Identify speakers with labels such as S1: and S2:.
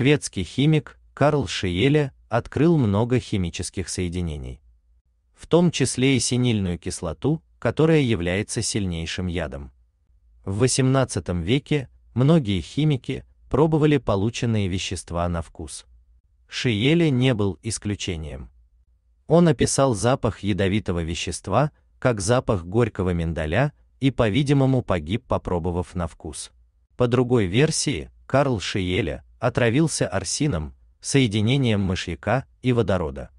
S1: шведский химик Карл Шиеле открыл много химических соединений, в том числе и синильную кислоту, которая является сильнейшим ядом. В XVIII веке многие химики пробовали полученные вещества на вкус. Шиеле не был исключением. Он описал запах ядовитого вещества как запах горького миндаля и, по-видимому, погиб, попробовав на вкус. По другой версии, Карл Шиеле отравился арсином, соединением мышьяка и водорода.